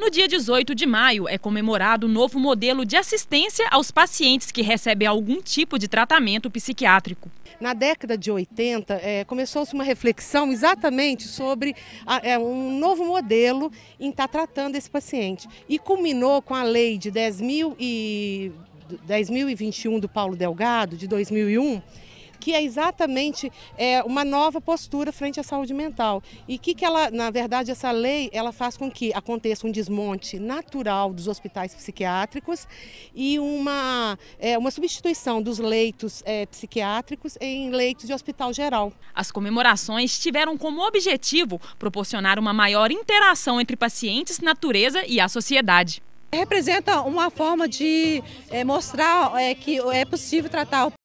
No dia 18 de maio é comemorado o novo modelo de assistência aos pacientes que recebem algum tipo de tratamento psiquiátrico. Na década de 80, é, começou-se uma reflexão exatamente sobre a, é, um novo modelo em estar tá tratando esse paciente. E culminou com a lei de 10.021 10 do Paulo Delgado, de 2001, que é exatamente é, uma nova postura frente à saúde mental. E que, que ela, na verdade, essa lei ela faz com que aconteça um desmonte natural dos hospitais psiquiátricos e uma, é, uma substituição dos leitos é, psiquiátricos em leitos de hospital geral. As comemorações tiveram como objetivo proporcionar uma maior interação entre pacientes, natureza e a sociedade. Representa uma forma de é, mostrar é, que é possível tratar o